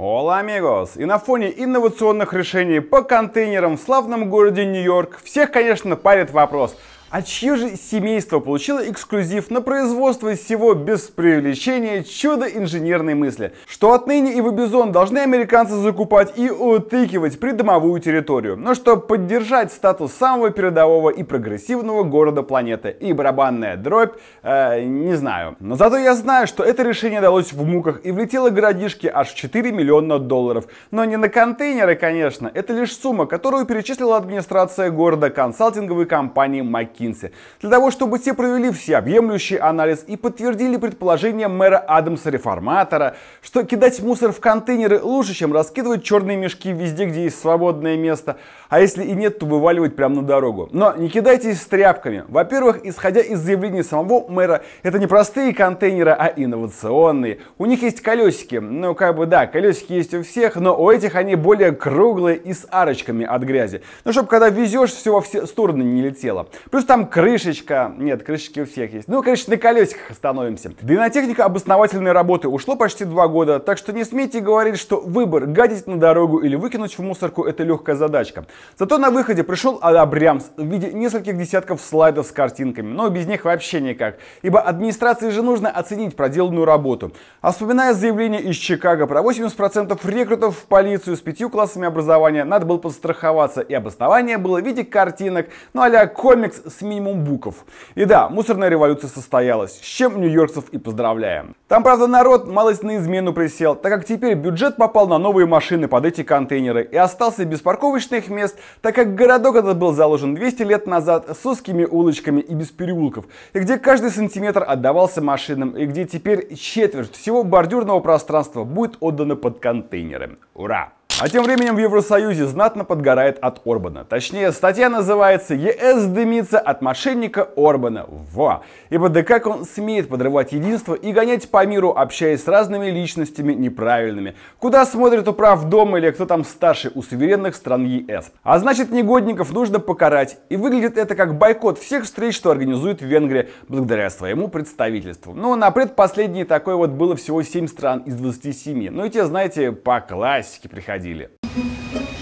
Ола, amigos! И на фоне инновационных решений по контейнерам в славном городе Нью-Йорк всех, конечно, парит вопрос – а чье же семейство получило эксклюзив на производство всего без преувеличения чудо инженерной мысли, что отныне и Вобизон должны американцы закупать и утыкивать придомовую территорию, но чтобы поддержать статус самого передового и прогрессивного города планеты. И барабанная дробь, э, не знаю. Но зато я знаю, что это решение далось в муках и влетело городишке аж в 4 миллиона долларов. Но не на контейнеры, конечно, это лишь сумма, которую перечислила администрация города консалтинговой компании Маки Маккинси, для того, чтобы те провели всеобъемлющий анализ и подтвердили предположение мэра Адамса-реформатора, что кидать мусор в контейнеры лучше, чем раскидывать черные мешки везде, где есть свободное место, а если и нет, то вываливать прямо на дорогу. Но не кидайтесь с тряпками. Во-первых, исходя из заявлений самого мэра, это не простые контейнеры, а инновационные. У них есть колесики. Ну, как бы да, колесики есть у всех, но у этих они более круглые и с арочками от грязи. Ну, чтобы когда везешь, все во все стороны не летело. Плюс там крышечка? Нет, крышечки у всех есть. Ну, короче, на колесиках остановимся. Да и обосновательной работы ушло почти два года, так что не смейте говорить, что выбор гадить на дорогу или выкинуть в мусорку это легкая задачка. Зато на выходе пришел Адабрямс в виде нескольких десятков слайдов с картинками, но без них вообще никак, ибо администрации же нужно оценить проделанную работу. А вспоминая заявление из Чикаго про 80% рекрутов в полицию с пятью классами образования, надо было подстраховаться, и обоснование было в виде картинок, ну а комикс с с минимум буков. И да, мусорная революция состоялась, с чем нью-йоркцев и поздравляем. Там, правда, народ малость на измену присел, так как теперь бюджет попал на новые машины под эти контейнеры и остался без парковочных мест, так как городок этот был заложен 200 лет назад с узкими улочками и без переулков, и где каждый сантиметр отдавался машинам, и где теперь четверть всего бордюрного пространства будет отдано под контейнеры. Ура! А тем временем в Евросоюзе знатно подгорает от Орбана. Точнее, статья называется «ЕС дымится от мошенника Орбана». Во! Ибо да как он смеет подрывать единство и гонять по миру, общаясь с разными личностями неправильными? Куда смотрит управ дома или кто там старший у суверенных стран ЕС? А значит, негодников нужно покарать. И выглядит это как бойкот всех встреч, что организует Венгрия, благодаря своему представительству. Ну на предпоследней такой вот было всего 7 стран из 27. Ну и те, знаете, по классике приходили ходили.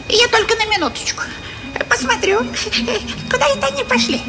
Я только на минуточку. Посмотрю, куда это они пошли.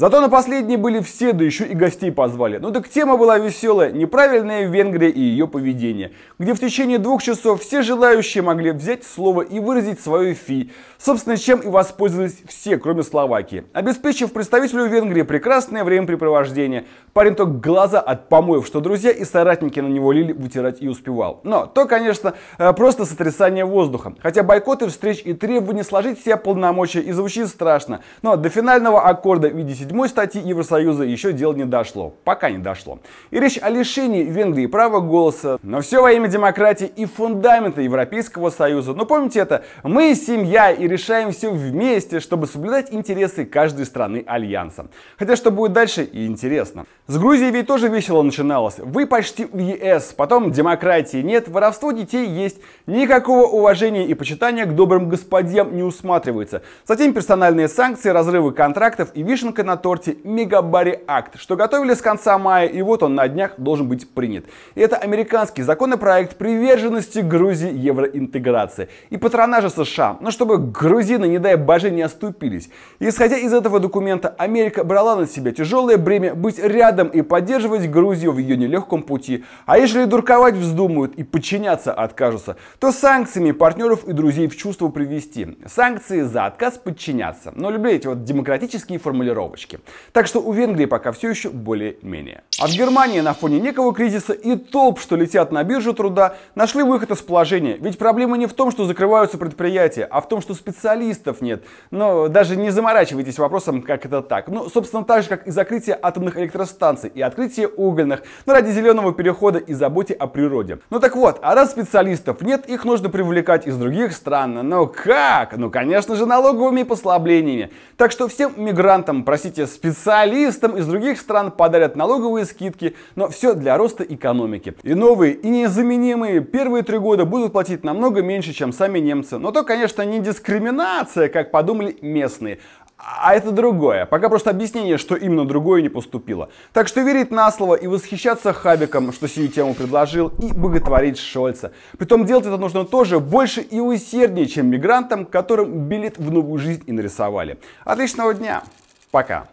Зато на последние были все, да еще и гостей позвали. Ну так тема была веселая, неправильная Венгрия и ее поведение, где в течение двух часов все желающие могли взять слово и выразить свою фи, собственно, чем и воспользовались все, кроме Словакии, обеспечив представителю Венгрии прекрасное времяпрепровождение. Парень только глаза от помоев, что друзья и соратники на него лили, вытирать и успевал. Но то, конечно, э, просто сотрясание воздуха. Хотя бойкоты, встреч и требования сложить все полномочия и звучит страшно. Но до финального аккорда в виде седьмой статьи Евросоюза еще дело не дошло. Пока не дошло. И речь о лишении Венгрии права голоса. Но все во имя демократии и фундамента Европейского Союза. Но помните это, мы семья и решаем все вместе, чтобы соблюдать интересы каждой страны Альянса. Хотя что будет дальше и интересно. С Грузией ведь тоже весело начиналось. Вы почти в ЕС, потом демократии нет, воровство детей есть, никакого уважения и почитания к добрым господям не усматривается. Затем персональные санкции, разрывы контрактов и вишенка на на торте Мегабари Акт, что готовили с конца мая, и вот он на днях должен быть принят. И это американский законопроект приверженности Грузии евроинтеграции и патронажа США, но чтобы грузины, не дай боже, не оступились. исходя из этого документа, Америка брала на себя тяжелое бремя быть рядом и поддерживать Грузию в ее нелегком пути. А если дурковать вздумают и подчиняться откажутся, то санкциями партнеров и друзей в чувство привести. Санкции за отказ подчиняться. Но люблю эти вот демократические формулировки пятерочки. Так что у Венгрии пока все еще более-менее. А в Германии на фоне некого кризиса и толп, что летят на биржу труда, нашли выход из положения. Ведь проблема не в том, что закрываются предприятия, а в том, что специалистов нет. Но даже не заморачивайтесь вопросом, как это так. Ну, собственно, так же, как и закрытие атомных электростанций и открытие угольных, но ради зеленого перехода и заботе о природе. Ну так вот, а раз специалистов нет, их нужно привлекать из других стран. Но ну как? Ну, конечно же, налоговыми послаблениями. Так что всем мигрантам, просить хотите, специалистам из других стран подарят налоговые скидки, но все для роста экономики. И новые, и незаменимые первые три года будут платить намного меньше, чем сами немцы. Но то, конечно, не дискриминация, как подумали местные, а это другое. Пока просто объяснение, что именно другое не поступило. Так что верить на слово и восхищаться Хабиком, что сию тему предложил, и боготворить Шольца. Притом делать это нужно тоже больше и усерднее, чем мигрантам, которым билет в новую жизнь и нарисовали. Отличного дня! Пока.